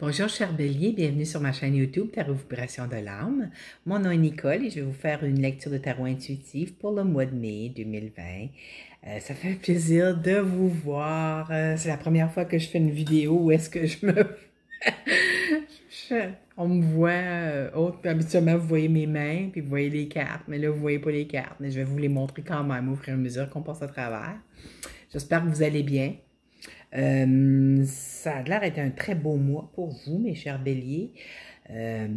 Bonjour cher Bélier, bienvenue sur ma chaîne YouTube Tarot Vibration de l'âme. Mon nom est Nicole et je vais vous faire une lecture de tarot intuitif pour le mois de mai 2020. Euh, ça fait plaisir de vous voir. Euh, c'est la première fois que je fais une vidéo où est-ce que je me... On me voit euh, habituellement vous voyez mes mains, puis vous voyez les cartes, mais là vous voyez pas les cartes, mais je vais vous les montrer quand même au fur et à mesure qu'on passe à travers. J'espère que vous allez bien. Euh, ça a l'air d'être un très beau mois pour vous, mes chers béliers. Euh,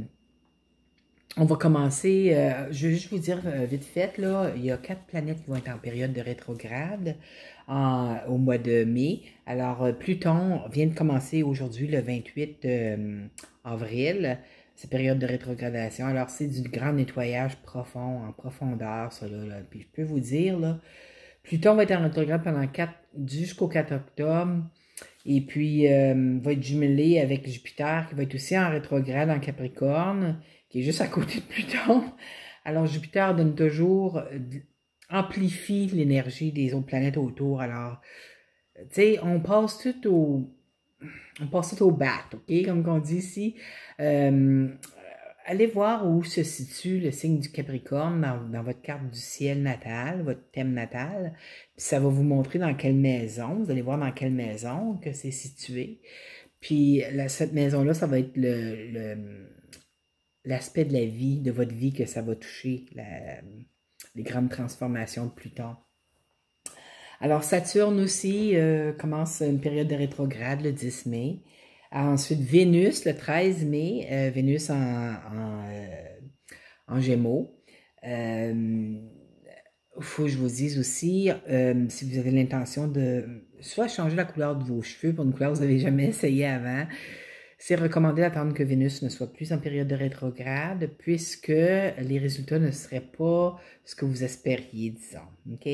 on va commencer, euh, je vais juste vous dire vite fait, là, il y a quatre planètes qui vont être en période de rétrograde au mois de mai. Alors, Pluton vient de commencer aujourd'hui, le 28 avril cette période de rétrogradation. Alors, c'est du grand nettoyage profond, en profondeur, ça, là. Puis, je peux vous dire, là, Pluton va être en rétrograde pendant quatre jusqu'au 4 octobre. Et puis, euh, va être jumelé avec Jupiter, qui va être aussi en rétrograde en Capricorne, qui est juste à côté de Pluton. Alors, Jupiter donne toujours, euh, amplifie l'énergie des autres planètes autour. Alors, tu sais, on passe tout au, on passe tout au bat, OK, comme on dit ici. Euh, allez voir où se situe le signe du Capricorne dans, votre carte du ciel natal, votre thème natal. Puis ça va vous montrer dans quelle maison, vous allez voir dans quelle maison que c'est situé. Puis cette maison-là, ça va être l'aspect de la vie, de votre vie que ça va toucher, les grandes transformations de Pluton. Alors Saturne aussi euh, commence une période de rétrograde le 10 mai. Ah, ensuite, Vénus, le 13 mai, euh, Vénus en, euh, gémeaux. Il euh, faut que je vous dise aussi, si vous avez l'intention de soit changer la couleur de vos cheveux pour une couleur que vous n'avez jamais essayé avant, c'est recommandé d'attendre que Vénus ne soit plus en période de rétrograde puisque les résultats ne seraient pas ce que vous espériez, disons. OK?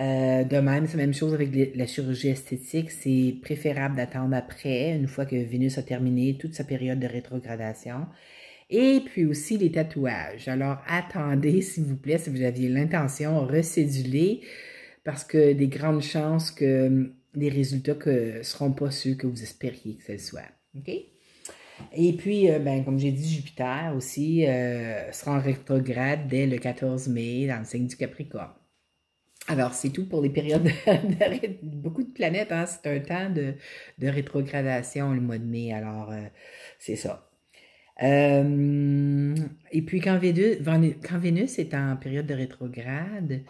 Euh, de même, c'est la même chose avec la chirurgie esthétique. C'est préférable d'attendre après, une fois que Vénus a terminé toute sa période de rétrogradation. Et puis aussi les tatouages. Alors attendez, s'il vous plaît, si vous aviez l'intention, recédulez, parce que des grandes chances que hum, les résultats ne seront pas ceux que vous espériez que ce soit. Et puis, euh, ben, comme j'ai dit, Jupiter aussi euh, sera en rétrograde dès le 14 mai dans le signe du Capricorne. Alors, c'est tout pour les périodes d'arrêt. Beaucoup de planètes, hein. c'est un temps de, rétrogradation le mois de mai, alors euh, c'est ça. Euh, et puis, quand Vénus, est en période de rétrograde,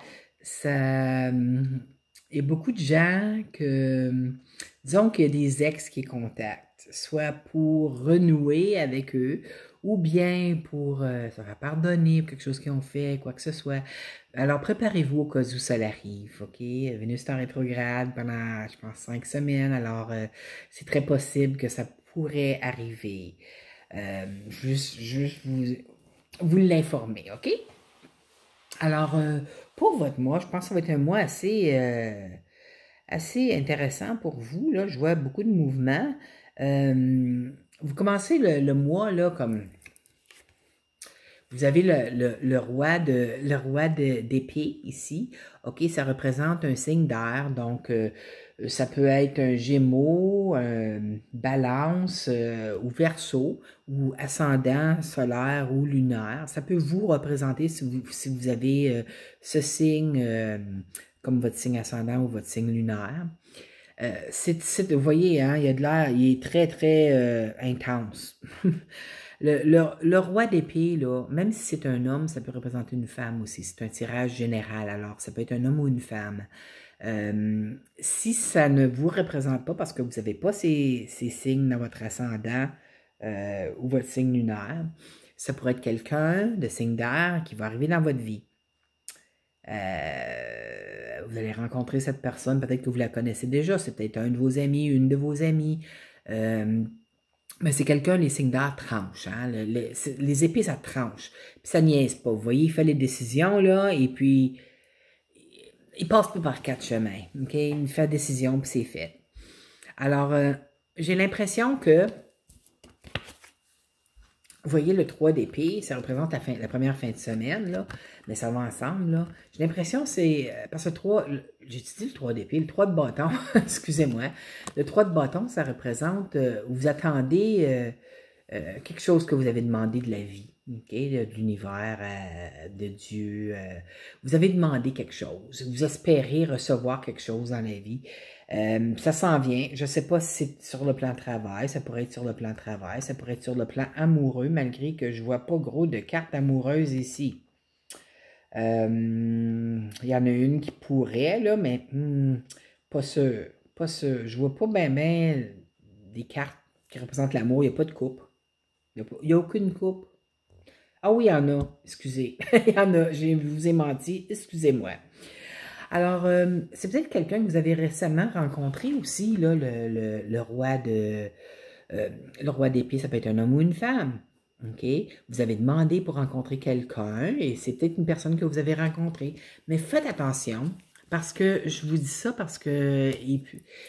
ça. Il euh, y a beaucoup de gens que. Disons qu'il y a des ex qui contactent, soit pour renouer avec eux ou bien pour euh, se faire pardonner quelque chose qu'ils ont fait, quoi que ce soit. Alors, préparez-vous au cas où ça arrive, OK? Vénus est en rétrograde pendant, je pense, cinq semaines, alors euh, c'est très possible que ça pourrait arriver. Euh, juste, juste vous, vous l'informer, OK? Alors, pour votre mois, je pense que ça va être un mois assez, assez intéressant pour vous. Là. Je vois beaucoup de mouvements vous commencez le, mois, là, comme. Vous avez le, le, roi, de, le roi d'épée ici. OK, ça représente un signe d'air. Donc, euh, ça peut être un gémeau, un balance euh, ou verso, ou ascendant solaire ou lunaire. Ça peut vous représenter si vous, si vous avez euh, ce signe comme votre signe ascendant ou votre signe lunaire. Euh, vous voyez, hein, il a de l'air, il est très, très euh, intense. le, roi d'épée, là, même si c'est un homme, ça peut représenter une femme aussi. C'est un tirage général, alors ça peut être un homme ou une femme. Euh, si ça ne vous représente pas parce que vous n'avez pas ces, ces, signes dans votre ascendant ou votre signe lunaire, ça pourrait être quelqu'un de signe d'air qui va arriver dans votre vie. Euh, vous allez rencontrer cette personne, peut-être que vous la connaissez déjà, c'est peut-être un de vos amis, une de vos amies. Euh, mais c'est quelqu'un, les signes d'art tranchent. Hein, les épées, ça tranche. ça niaise pas. Vous voyez, il fait les décisions, là, et puis il passe pas par quatre chemins. ok Il fait la décision, puis c'est fait. Alors, euh, j'ai l'impression que vous voyez le 3 d'épée, ça représente la, première fin de semaine, là, mais ça va ensemble. J'ai l'impression c'est. Euh, parce que 3. J'utilise le 3 d'épée, le 3 de bâton, excusez-moi. Le 3 de bâton, ça représente euh, vous attendez euh, quelque chose que vous avez demandé de la vie de l'univers, euh, de Dieu. Euh. vous avez demandé quelque chose, vous espérez recevoir quelque chose dans la vie. Euh, ça s'en vient. Je ne sais pas si c'est sur le plan travail, ça pourrait être sur le plan travail, ça pourrait être sur le plan amoureux, malgré que je ne vois pas gros de cartes amoureuses ici. Il y en a une qui pourrait, là, mais hmm, pas ce... Pas ne Je vois pas bien ben, des cartes qui représentent l'amour. Il n'y a pas de coupe. Il n'y a aucune coupe. Ah oui, il y en a, excusez. il y en a, je vous ai menti, excusez-moi. Alors, euh, c'est peut-être quelqu'un que vous avez récemment rencontré aussi, là, le, roi de euh, le roi des pieds, ça peut être un homme ou une femme. OK? Vous avez demandé pour rencontrer quelqu'un et c'est peut-être une personne que vous avez rencontrée. Mais faites attention parce que, je vous dis ça parce que il,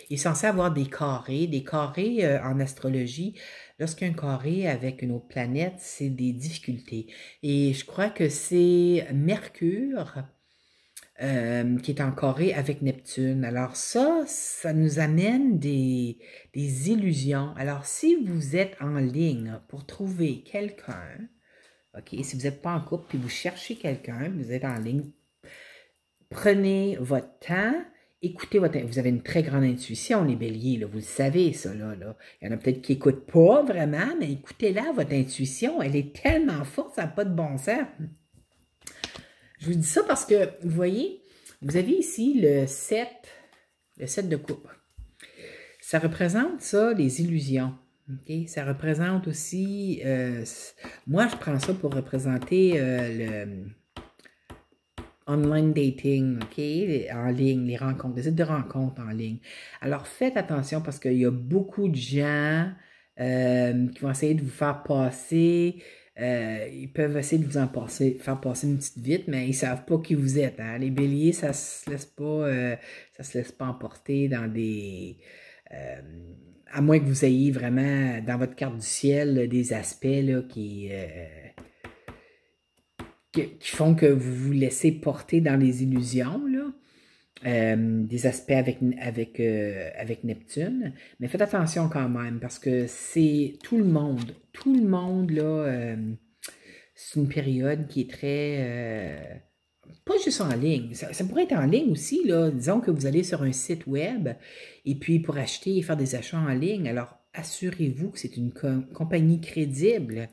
est censé avoir des carrés. Des carrés euh, en astrologie, lorsqu'un carré avec une autre planète, c'est des difficultés. Et je crois que c'est Mercure euh, qui est en carré avec Neptune. Alors ça, ça nous amène des, illusions. Alors si vous êtes en ligne pour trouver quelqu'un, OK, si vous n'êtes pas en couple puis vous cherchez quelqu'un, vous êtes en ligne Prenez votre temps, écoutez votre... Vous avez une très grande intuition, les béliers, vous le savez, ça. Là, Il y en a peut-être qui n'écoutent pas vraiment, mais écoutez-la, votre intuition, elle est tellement forte, ça n'a pas de bon sens. Je vous dis ça parce que, vous voyez, vous avez ici le 7, le 7 de coupe. Ça représente ça, les illusions. Ça représente aussi... Euh, moi, je prends ça pour représenter euh, le online dating, OK, en ligne, les rencontres, des sites de rencontres en ligne. Alors faites attention parce qu'il y a beaucoup de gens euh, qui vont essayer de vous faire passer. Euh, ils peuvent essayer de vous en passer, faire passer une petite vite, mais ils ne savent pas qui vous êtes. Hein. Les béliers, ça se laisse pas, euh, ça se laisse pas emporter dans des, à moins que vous ayez vraiment dans votre carte du ciel des aspects qui qui, font que vous vous laissez porter dans les illusions, là. Euh, des aspects avec, avec, euh, avec Neptune. Mais faites attention quand même, parce que c'est tout le monde, tout le monde, là, euh, c'est une période qui est très... pas juste en ligne, ça, pourrait être en ligne aussi, là. Disons que vous allez sur un site web, et puis pour acheter et faire des achats en ligne, alors assurez-vous que c'est une compagnie crédible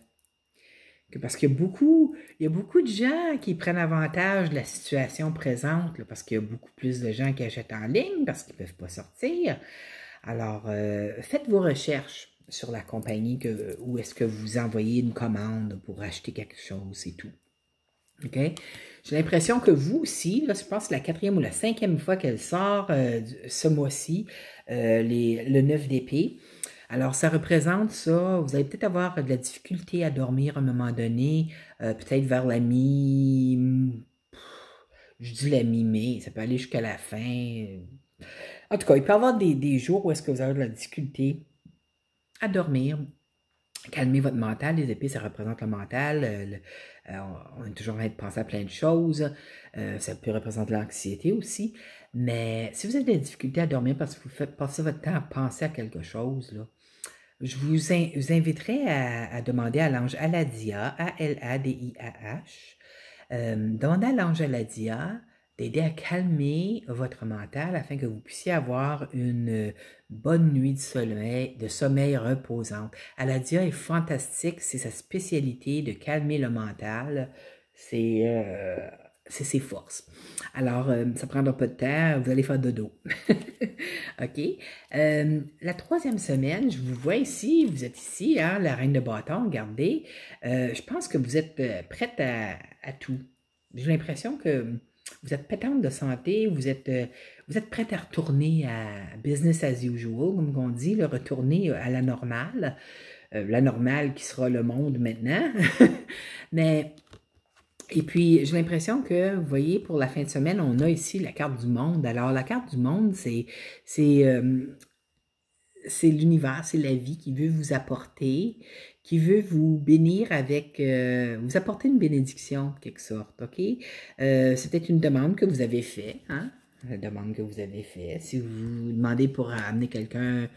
parce qu'il y a beaucoup, il y a beaucoup de gens qui prennent avantage de la situation présente, parce qu'il y a beaucoup plus de gens qui achètent en ligne parce qu'ils ne peuvent pas sortir. Alors, euh, faites vos recherches sur la compagnie où est-ce que vous envoyez une commande pour acheter quelque chose et tout. OK? J'ai l'impression que vous aussi, là, je pense que la quatrième ou la cinquième fois qu'elle sort euh, ce mois-ci, euh, le 9 d'épée, alors, ça représente ça. Vous allez peut-être avoir de la difficulté à dormir à un moment donné, euh, peut-être vers la mi... Je dis la mi-mai, ça peut aller jusqu'à la fin. En tout cas, il peut y avoir des, jours où est-ce que vous avez de la difficulté à dormir, Calmez votre mental. Les épées, ça représente le mental. Euh, euh, on est toujours en train de penser à plein de choses. ça peut représenter l'anxiété aussi. Mais si vous avez des difficultés à dormir parce que vous faites passer votre temps à penser à quelque chose, là, je vous, inviterai à, demander à l'ange Aladia, A-L-A-D-I-A-H, euh, demander à l'ange Aladia d'aider à calmer votre mental afin que vous puissiez avoir une bonne nuit de sommeil, de reposante. Aladia est fantastique, c'est sa spécialité de calmer le mental. C'est euh, c'est ses forces. Alors, ça euh, ça prendra pas de temps, vous allez faire dodo. OK? Euh, la troisième semaine, je vous vois ici, vous êtes ici, hein, la reine de bâton, regardez. Euh, je pense que vous êtes prête à, tout. J'ai l'impression que vous êtes pétante de santé, vous êtes, vous êtes prête à retourner à business as usual, comme on dit, le retourner à la normale. la normale qui sera le monde maintenant. Mais et puis, j'ai l'impression que, vous voyez, pour la fin de semaine, on a ici la carte du monde. Alors, la carte du monde, c'est euh, l'univers, c'est la vie qui veut vous apporter, qui veut vous bénir avec, euh, vous apporter une bénédiction, quelque sorte, OK? Euh, c'est une demande que vous avez faite, hein? La demande que vous avez faite. Si vous demandez pour amener quelqu'un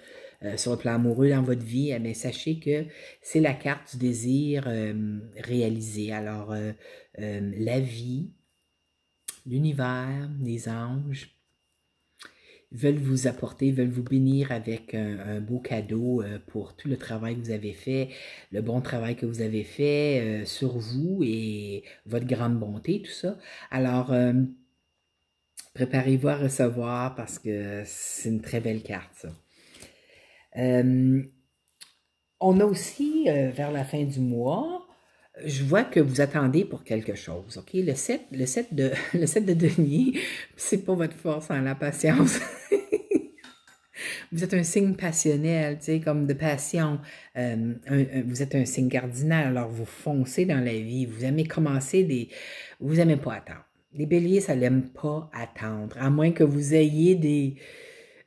euh, sur le plan amoureux dans votre vie, euh, mais sachez que c'est la carte du désir euh, réalisé. Alors, la vie, l'univers, les anges veulent vous apporter, veulent vous bénir avec un, beau cadeau pour tout le travail que vous avez fait, le bon travail que vous avez fait sur vous et votre grande bonté, tout ça. Alors, préparez-vous à recevoir parce que c'est une très belle carte, ça. Euh, on a aussi, euh, vers la fin du mois, je vois que vous attendez pour quelque chose, OK? Le 7, le 7 de, le 7 de denier, c'est pas votre force en la patience. vous êtes un signe passionnel, tu sais, comme de passion. Euh, vous êtes un signe cardinal, alors vous foncez dans la vie. Vous aimez commencer des... Vous aimez pas attendre. Les béliers, ça n'aime pas attendre, à moins que vous ayez des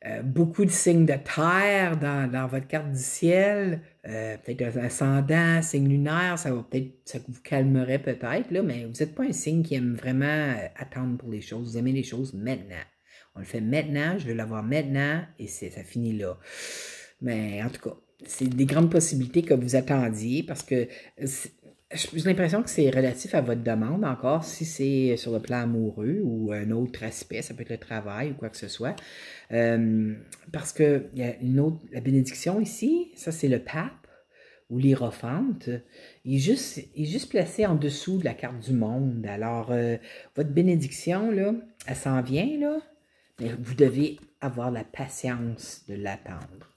euh, beaucoup de signes de terre dans, votre carte du ciel, euh, peut-être un ascendant, signe lunaire, ça va peut-être, ça vous calmerait peut-être, là, mais vous n'êtes pas un signe qui aime vraiment euh, attendre pour les choses. Vous aimez les choses maintenant. On le fait maintenant, je veux l'avoir maintenant, et c'est, ça finit là. Mais en tout cas, c'est des grandes possibilités que vous attendiez parce que j'ai l'impression que c'est relatif à votre demande encore, si c'est sur le plan amoureux ou un autre aspect, ça peut être le travail ou quoi que ce soit. Euh, parce que la bénédiction ici, ça c'est le pape ou l'hiérophante, il est, juste, juste placé en dessous de la carte du monde. Alors, euh, votre bénédiction, là, elle s'en vient, là, mais vous devez avoir la patience de l'attendre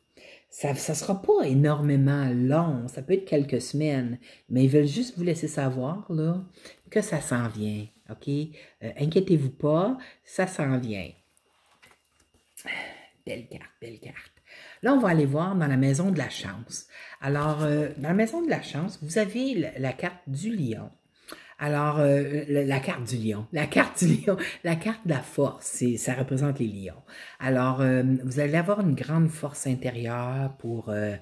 ça ne sera pas énormément long, ça peut être quelques semaines, mais ils veulent juste vous laisser savoir là, que ça s'en vient. OK? Euh, inquiétez-vous pas, ça s'en vient. Belle carte, belle carte. Là, on va aller voir dans la maison de la chance. Alors, euh, dans la maison de la chance, vous avez la carte du lion. Alors, euh, la carte du lion, la carte du lion, la carte de la force, ça représente les lions. Alors, euh, vous allez avoir une grande force intérieure pour euh,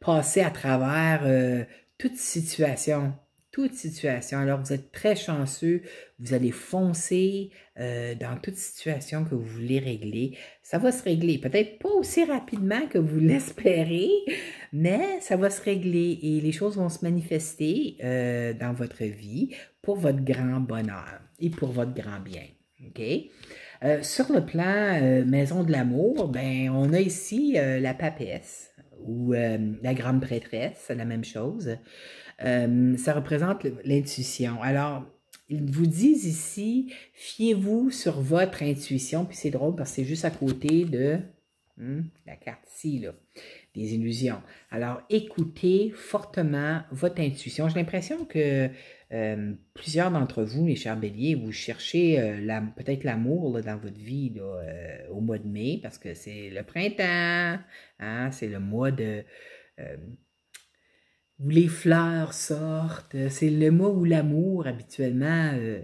passer à travers toute situation toute situation. Alors, vous êtes très chanceux, vous allez foncer euh, dans toute situation que vous voulez régler. Ça va se régler, peut-être pas aussi rapidement que vous l'espérez, mais ça va se régler et les choses vont se manifester euh, dans votre vie pour votre grand bonheur et pour votre grand bien. OK? Euh, sur le plan Maison de l'amour, ben, on a ici la papesse ou la grande prêtresse, la même chose. Euh, ça représente l'intuition. Alors, ils vous disent ici, fiez-vous sur votre intuition, puis c'est drôle parce que c'est juste à côté de hmm, la carte ci là, des illusions. Alors, écoutez fortement votre intuition. J'ai l'impression que euh, plusieurs d'entre vous, mes chers béliers, vous cherchez euh, peut-être l'amour dans votre vie au mois de mai, parce que c'est le printemps, hein, c'est le mois de où les fleurs sortent. Euh, c'est le mot où l'amour habituellement euh,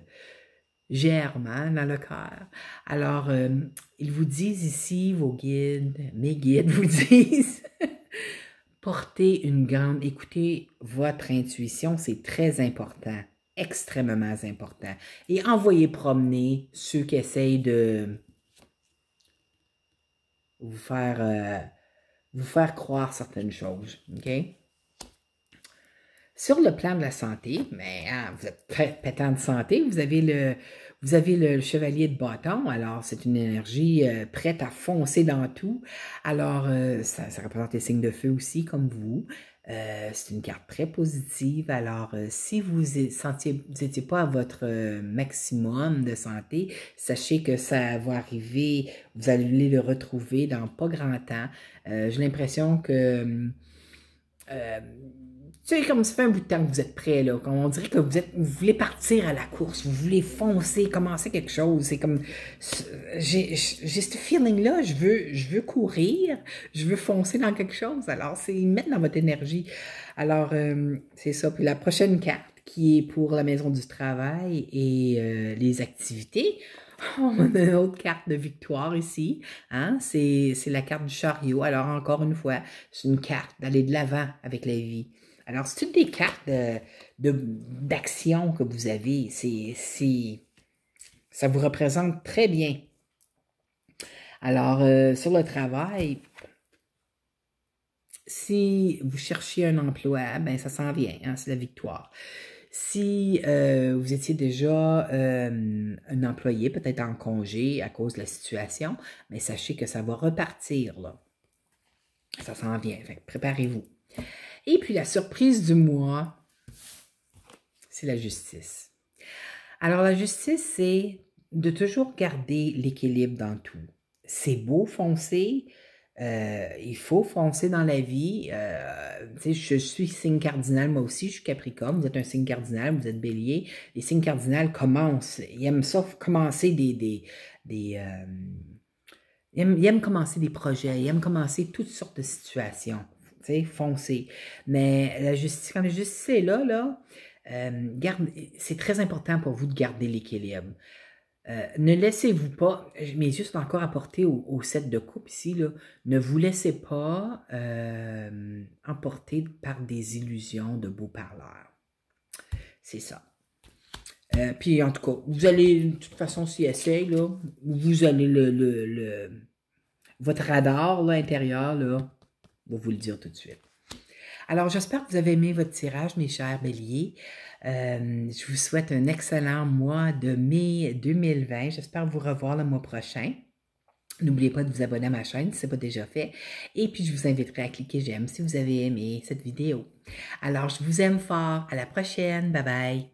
germe hein, dans le cœur. Alors, euh, ils vous disent ici, vos guides, mes guides vous disent, portez une grande, écoutez votre intuition, c'est très important, extrêmement important. Et envoyez promener ceux qui essayent de vous faire, vous faire croire certaines choses. OK? Sur le plan de la santé, mais hein, vous êtes pétant de santé, vous avez le, vous avez le, chevalier de bâton, alors c'est une énergie euh, prête à foncer dans tout. Alors, euh, ça, représente les signes de feu aussi, comme vous. Euh, c'est une carte très positive. Alors, si vous vous n'étiez pas à votre maximum de santé, sachez que ça va arriver, vous allez le retrouver dans pas grand temps. J'ai l'impression que tu sais, comme ça fait un bout de temps que vous êtes prêt, là. on dirait que vous, êtes, vous voulez partir à la course, vous voulez foncer, commencer quelque chose. C'est comme. J'ai ce feeling-là, je veux, je veux courir, je veux foncer dans quelque chose. Alors, c'est mettre dans votre énergie. Alors, euh, c'est ça. Puis la prochaine carte qui est pour la maison du travail et euh, les activités. On a une autre carte de victoire ici. Hein? C'est la carte du chariot. Alors, encore une fois, c'est une carte d'aller de l'avant avec la vie. Alors, c'est toutes des cartes d'action que vous avez. ça vous représente très bien. Alors, euh, sur le travail, si vous cherchez un emploi, ben ça s'en vient, hein, c'est la victoire. Si euh, vous étiez déjà euh, un employé, peut-être en congé à cause de la situation, mais ben, sachez que ça va repartir. Là. Ça s'en vient, préparez-vous. Et puis la surprise du mois, c'est la justice. Alors la justice, c'est de toujours garder l'équilibre dans tout. C'est beau foncer, euh, il faut foncer dans la vie. Euh, je suis signe cardinal, moi aussi, je suis capricorne. Vous êtes un signe cardinal, vous êtes bélier. Les signes cardinales commencent. Ils aiment ça commencer des. des, euh, ils, aiment, commencer des projets, ils aiment commencer toutes sortes de situations tu foncez. Mais la justice, quand la justice là, là, euh, c'est très important pour vous de garder l'équilibre. Euh, ne laissez-vous pas, mes yeux sont encore apportés au, set de coupe ici, là, ne vous laissez pas euh, emporter par des illusions de beaux parleurs. C'est ça. puis en tout cas, vous allez, de toute façon, si essayer, là, vous allez le, le, le, votre radar là, intérieur, là, vous le dire tout de suite. Alors, j'espère que vous avez aimé votre tirage, mes chers béliers. Euh, je vous souhaite un excellent mois de mai 2020. J'espère vous revoir le mois prochain. N'oubliez pas de vous abonner à ma chaîne si ce n'est pas déjà fait. Et puis, je vous inviterai à cliquer j'aime si vous avez aimé cette vidéo. Alors, je vous aime fort. À la prochaine. Bye bye.